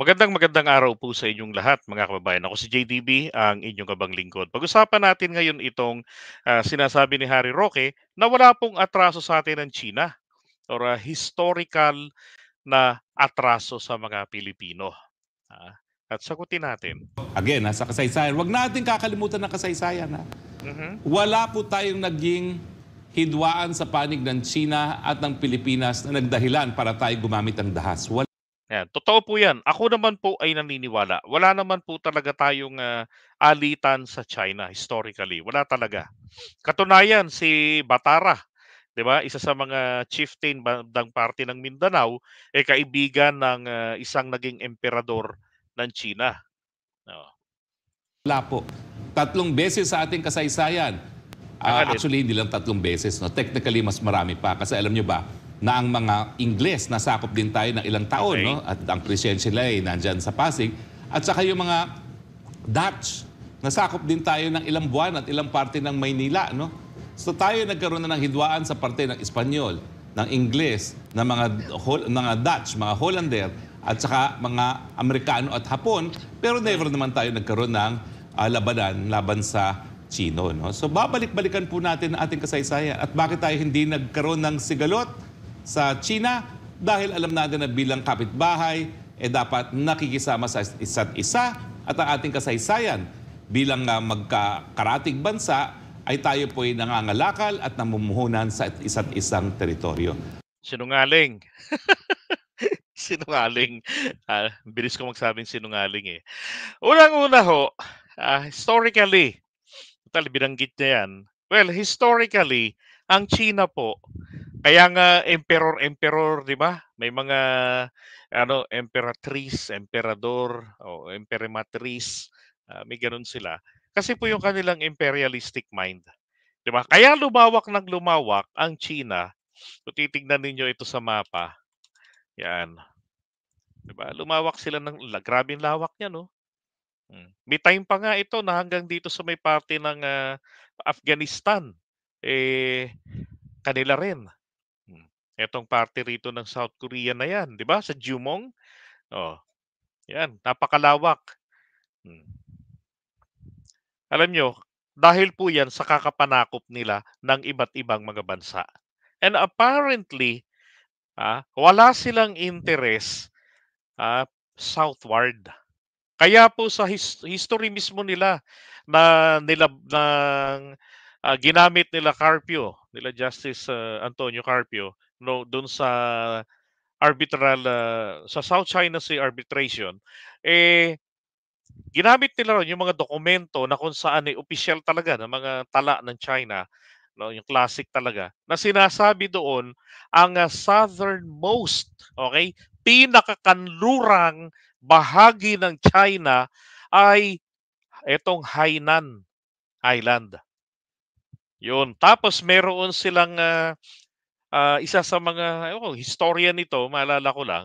Magandang magandang araw po sa inyong lahat mga kababayan. Ako si JDB, ang inyong kabang lingkod. Pag-usapan natin ngayon itong uh, sinasabi ni Harry Roque na wala pong atraso sa atin ng China or uh, historical na atraso sa mga Pilipino. Uh, at sagutin natin. Again, ha, sa kasaysayan, wag natin kakalimutan ng kasaysayan. Ha? Mm-hmm. Wala po tayong naging hidwaan sa panig ng China at ng Pilipinas na nagdahilan para tayo gumamit ng dahas. Wala yan. Totoo po yan. Ako naman po ay naniniwala. Wala naman po talaga tayong uh, alitan sa China historically. Wala talaga. Katunayan, si Batara, 'di ba? Isa sa mga chieftain ng party ng Mindanao eh kaibigan ng uh, isang naging emperador ng China. No. Wala po. Tatlong beses sa ating kasaysayan. Uh, actually, hindi lang tatlong beses. No? Technically, mas marami pa. Kasi alam nyo ba, na ang mga Ingles, nasakop din tayo ng ilang taon, okay. no? At ang presensya nila ay nandyan sa Pasig. At saka yung mga Dutch, nasakop din tayo ng ilang buwan at ilang parte ng Maynila, no? So tayo nagkaroon na ng hidwaan sa parte ng Espanyol, ng Ingles, ng mga, Hol mga Dutch, mga Hollander, at saka mga Amerikano at Hapon, pero never naman tayo nagkaroon ng uh, labanan laban sa Chino. No? So babalik-balikan po natin ang ating kasaysayan at bakit tayo hindi nagkaroon ng sigalot sa China dahil alam natin na bilang kapitbahay, eh dapat nakikisama sa isa't isa at ang ating kasaysayan bilang uh, ah, magkakaratig bansa ay tayo po ay nangangalakal at namumuhunan sa isa't isang teritoryo. Sinungaling. sinungaling. Uh, bilis ko magsabing sinungaling eh. Unang-una ho, uh, historically, tal binanggit niya yan. Well, historically, ang China po kaya nga emperor emperor, 'di ba? May mga ano emperatrice, emperador, o emperematrice, uh, ah, may ganun sila. Kasi po yung kanilang imperialistic mind. 'Di ba? Kaya lumawak ng lumawak ang China. Kung titingnan ninyo ito sa mapa. Yan. 'Di ba? Lumawak sila ng grabing lawak niya, no? Hmm. May time pa nga ito na hanggang dito sa may parte ng uh, Afghanistan eh kanila rin. Etong parte rito ng South Korea na 'yan, 'di ba? Sa Jumong. Oh. 'Yan, napakalawak. Hmm. Alam nyo, dahil po 'yan sa kakapanakop nila ng iba't ibang mga bansa. And apparently, ah, wala silang interest ah, southward. Kaya po sa his- history mismo nila na nila ng uh, ah, ginamit nila Carpio, nila Justice uh, Antonio Carpio no doon sa arbitral uh, sa South China Sea arbitration eh ginamit nila ron yung mga dokumento na kung saan ay eh, official talaga ng mga tala ng China no yung classic talaga na sinasabi doon ang uh, southernmost okay pinakakanlurang bahagi ng China ay itong Hainan Island yun tapos meron silang uh, uh, isa sa mga oh, historian nito, maalala ko lang,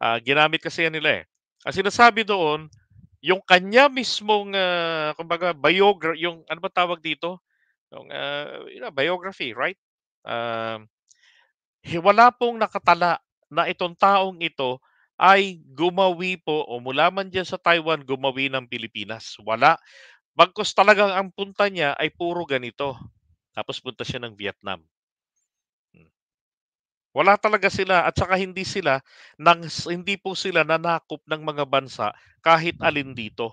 uh, ginamit kasi yan nila eh. Ang sinasabi doon, yung kanya mismong uh, kumbaga biography, yung ano ba tawag dito? Yung uh, you biography, right? Uh, wala pong nakatala na itong taong ito ay gumawi po o mula man dyan sa Taiwan, gumawi ng Pilipinas. Wala. Bagkos talagang ang punta niya ay puro ganito. Tapos punta siya ng Vietnam. Wala talaga sila at saka hindi sila nang hindi po sila nanakop ng mga bansa kahit alin dito.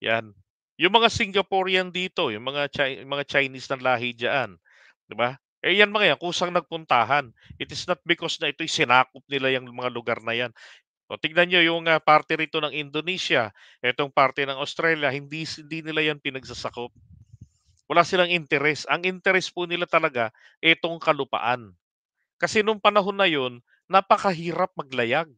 Yan. Yung mga Singaporean dito, yung mga Chi- mga Chinese ng lahi diyan, 'di ba? Eh yan mga yan, kusang nagpuntahan. It is not because na ito'y sinakop nila yung mga lugar na yan. O, tignan nyo yung uh, parte rito ng Indonesia, itong parte ng Australia, hindi, hindi nila yan pinagsasakop. Wala silang interes. Ang interes po nila talaga, itong kalupaan. Kasi nung panahon na yun, napakahirap maglayag.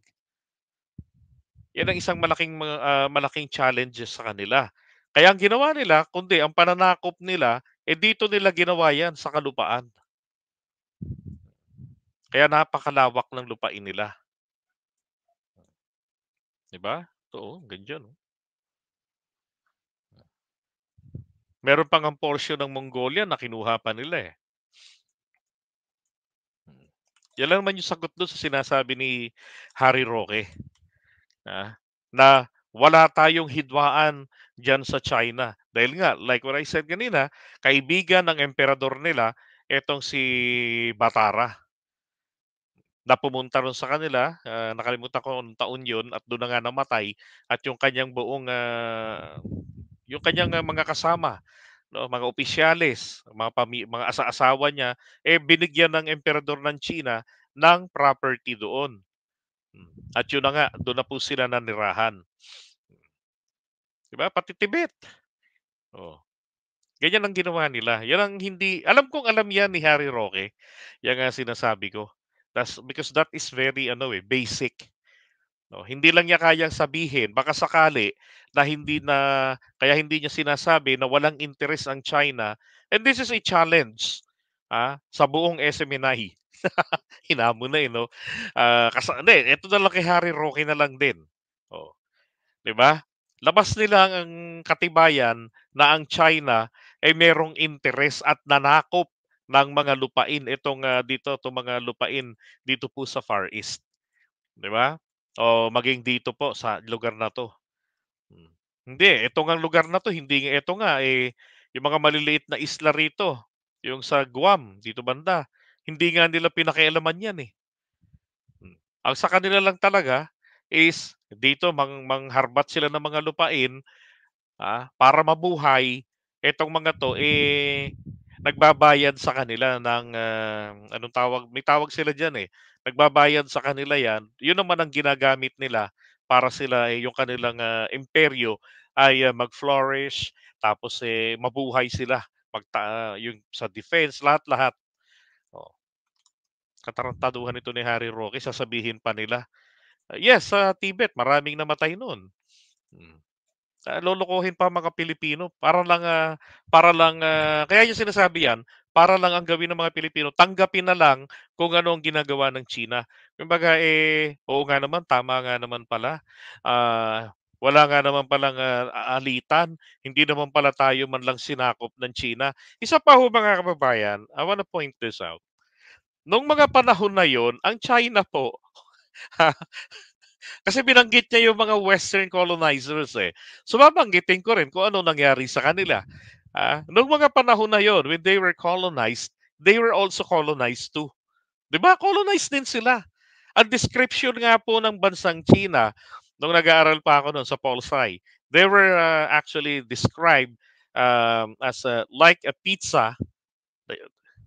Yan ang isang malaking uh, malaking challenges sa kanila. Kaya ang ginawa nila, kundi ang pananakop nila, eh dito nila ginawa yan sa kalupaan. Kaya napakalawak ng lupain nila. 'Di ba? Oo, ganyan. No? Meron pang ang portion ng Mongolia na kinuha pa nila eh. Yan lang naman yung sagot doon sa sinasabi ni Harry Roque. Na, na wala tayong hidwaan dyan sa China. Dahil nga, like what I said kanina, kaibigan ng emperador nila, etong si Batara na pumunta ron sa kanila. Uh, nakalimutan ko noong taon yun at doon na nga namatay. At yung kanyang buong, uh, yung kanyang uh, mga kasama no, mga opisyales, mga pami- mga asa-asawa niya eh binigyan ng emperador ng China ng property doon. Hmm, at yun na nga, doon na po sila nanirahan. Diba? Pati Tibet. Oh. Ganyan ang ginawa nila. Yan ang hindi, alam kong alam yan ni Harry Roque. Yan nga sinasabi ko. That's, because that is very, ano eh, basic. No, hindi lang niya kayang sabihin baka sakali na hindi na kaya hindi niya sinasabi na walang interest ang China. And this is a challenge ah, sa buong SMNI. Hinamon na eh, ah, Uh, kasi, hindi, ito na lang kay Harry Roque na lang din. Oh. 'Di ba? Labas nila ang katibayan na ang China ay merong interes at nanakop ng mga lupain itong uh, dito itong mga lupain dito po sa Far East. 'Di ba? o maging dito po sa lugar na to. Hmm. Hindi, ito nga lugar na to, hindi ito nga eh yung mga maliliit na isla rito, yung sa Guam, dito banda, hindi nga nila pinakialaman yan eh. Hmm. Ang sa kanila lang talaga is dito mang mangharbat sila ng mga lupain ah, para mabuhay etong mga to eh nagbabayad sa kanila ng uh, anong tawag, may tawag sila diyan eh. Nagbabayad sa kanila 'yan. 'Yun naman ang ginagamit nila para sila eh, yung kanilang uh, imperyo ay uh, mag-flourish tapos eh mabuhay sila magta yung sa defense lahat-lahat. Oh. Katarantaduhan ito ni Harry Roque sasabihin pa nila. Uh, yes, sa uh, Tibet maraming namatay noon. Hmm. Uh, lolokohin pa mga Pilipino para lang uh, para lang uh, kaya yung sinasabi yan para lang ang gawin ng mga Pilipino tanggapin na lang kung ano ang ginagawa ng China kumbaga eh oo nga naman tama nga naman pala uh, wala nga naman palang uh, alitan hindi naman pala tayo man lang sinakop ng China isa pa ho mga kababayan I want to point this out Nung mga panahon na yon, ang China po Kasi binanggit niya yung mga Western colonizers eh. So babanggitin ko rin kung ano nangyari sa kanila. Ah, noong mga panahon na yon, when they were colonized, they were also colonized too. 'Di ba? Colonized din sila. Ang description nga po ng bansang China nung nag-aaral pa ako noon sa Paul Sai, they were uh, actually described um, as a, like a pizza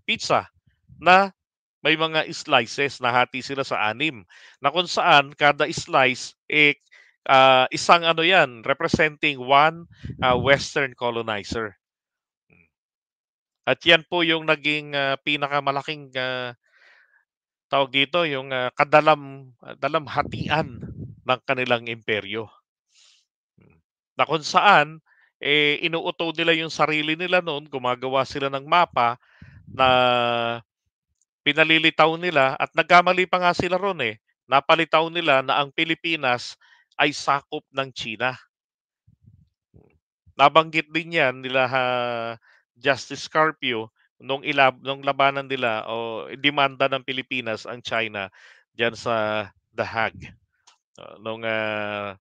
pizza na may mga slices na hati sila sa anim na kung saan kada slice eh, uh, isang ano yan representing one uh, western colonizer. At yan po yung naging uh, pinakamalaking uh, tawag dito yung uh, kadalam hatian ng kanilang imperyo. Na kung saan eh inuuto nila yung sarili nila noon, gumagawa sila ng mapa na pinalilitaw nila at nagkamali pa nga sila ron eh. Napalitaw nila na ang Pilipinas ay sakop ng China. Nabanggit din yan nila ha, Justice Carpio nung ilab nung labanan nila o demanda ng Pilipinas ang China diyan sa The Hague. Uh, nung uh,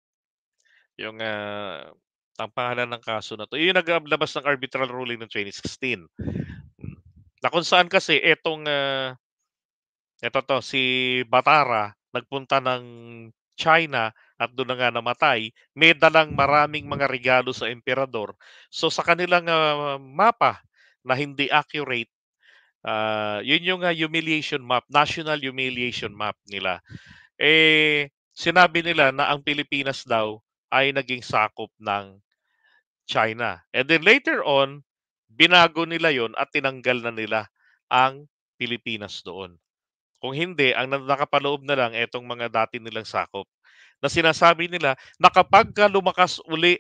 yung uh, ang pangalan ng kaso na to, yung naglabas ng arbitral ruling ng 2016 na kung saan kasi itong uh, ah, ito to si Batara nagpunta ng China at doon na nga namatay, may dalang maraming mga regalo sa emperador. So sa kanilang uh, mapa na hindi accurate, uh, yun yung uh, humiliation map, national humiliation map nila. Eh, sinabi nila na ang Pilipinas daw ay naging sakop ng China. And then later on, binago nila yon at tinanggal na nila ang Pilipinas doon. Kung hindi, ang nakapaloob na lang etong mga dati nilang sakop na sinasabi nila na kapag lumakas uli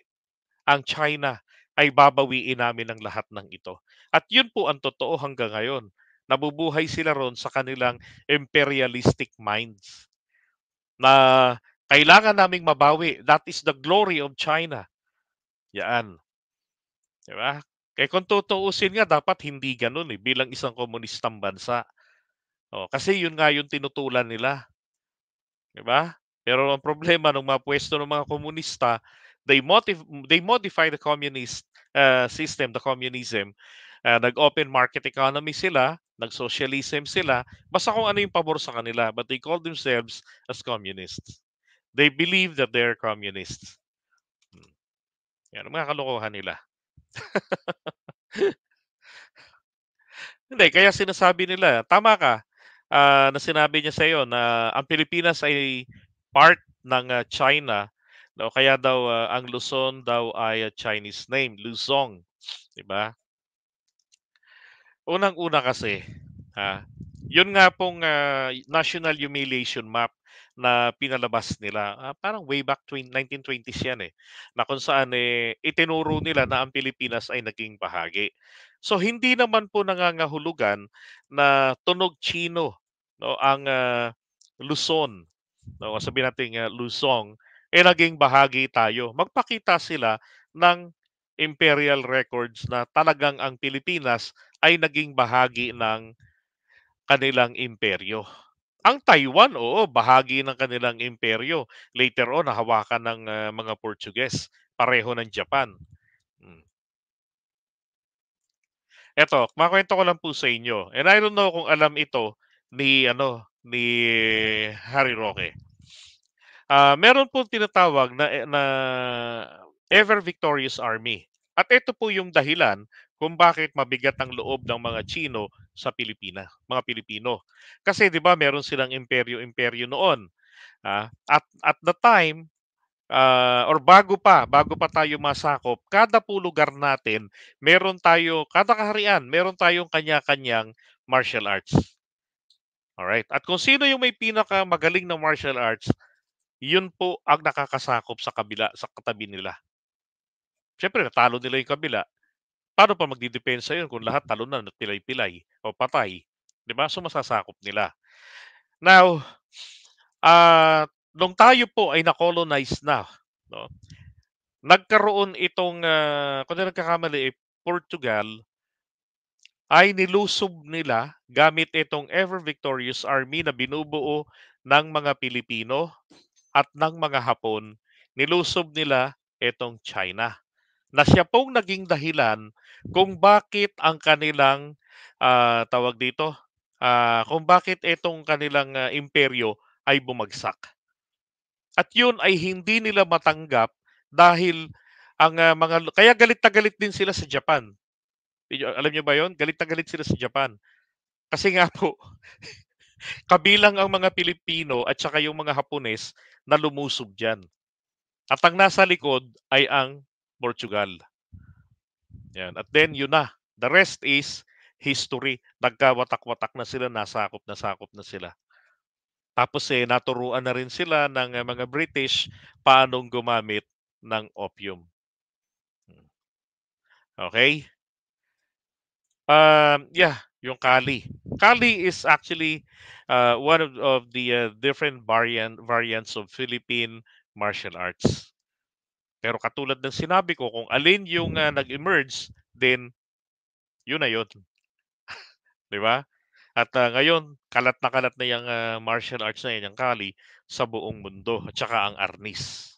ang China, ay babawiin namin ang lahat ng ito. At yun po ang totoo hanggang ngayon. Nabubuhay sila ron sa kanilang imperialistic minds na kailangan naming mabawi. That is the glory of China. Yan. Diba? Kaya eh, kung tutuusin nga, dapat hindi ganun eh, bilang isang komunistang bansa. O, oh, kasi yun nga yung tinutulan nila. ba? Diba? Pero ang problema ng mga pwesto ng mga komunista, they, motiv- they modify the communist uh, system, the communism. Uh, nag-open market economy sila, nag-socialism sila, basta kung ano yung pabor sa kanila. But they call themselves as communists. They believe that they're communists. Hmm. Yan, mga kalokohan nila. Hindi, kaya sinasabi nila, tama ka, uh, na sinabi niya sa iyo na ang Pilipinas ay part ng uh, China. No, kaya daw uh, ang Luzon daw ay uh, Chinese name, Luzon. 'di ba? Unang-una kasi, ha, 'yun nga pong uh, national humiliation map na pinalabas nila. Uh, parang way back to 1920s yan eh. Na kung saan eh, itinuro nila na ang Pilipinas ay naging bahagi. So hindi naman po nangangahulugan na tunog Chino no, ang uh, Luzon. No, sabi natin uh, Luzon eh naging bahagi tayo. Magpakita sila ng imperial records na talagang ang Pilipinas ay naging bahagi ng kanilang imperyo. Ang Taiwan, oo, bahagi ng kanilang imperyo. Later on, nahawakan ng uh, mga Portuguese. Pareho ng Japan. Hmm. Eto, makwento ko lang po sa inyo. And I don't know kung alam ito ni ano ni Harry Roque. Uh, meron po tinatawag na, eh, na Ever Victorious Army. At ito po yung dahilan kung bakit mabigat ang loob ng mga Chino sa Pilipinas, mga Pilipino. Kasi 'di ba, meron silang imperyo-imperyo noon. Uh, at at the time uh, or bago pa, bago pa tayo masakop, kada po lugar natin, meron tayo kada kaharian, meron tayong kanya-kanyang martial arts. All right. At kung sino yung may pinaka magaling na martial arts, yun po ang nakakasakop sa kabila, sa katabi nila. Siyempre, natalo nila yung kabila. Paano pa magdidepensa yun kung lahat talunan at pilay-pilay o patay? 'Di ba? So masasakop nila. Now, ah, nung tayo po ay na-colonize na, no? Nagkaroon itong uh, kung hindi nagkakamali eh, Portugal ay nilusob nila gamit itong ever victorious army na binubuo ng mga Pilipino at ng mga Hapon. Nilusob nila itong China na siya pong naging dahilan kung bakit ang kanilang uh, tawag dito, uh, kung bakit itong kanilang uh, imperyo ay bumagsak. At yun ay hindi nila matanggap dahil ang uh, mga kaya galit na galit din sila sa Japan. Alam niyo ba 'yon? Galit na galit sila sa Japan. Kasi nga po kabilang ang mga Pilipino at saka yung mga Hapones na lumusob diyan. At ang nasa likod ay ang Portugal. Yan. At then yun na. The rest is history. Nagkawatak-watak na sila, nasakop na sakop na sila. Tapos eh, naturuan na rin sila ng eh, mga British paano gumamit ng opium. Hmm. Okay? Um, yeah, yung Kali. Kali is actually uh, one of, of the uh, different variant, variants of Philippine martial arts. Pero katulad ng sinabi ko, kung alin yung uh, nag-emerge, then yun na yun. Di ba? At uh, ngayon, kalat na kalat na yung uh, martial arts na yan, yung Kali, sa buong mundo. At saka ang Arnis.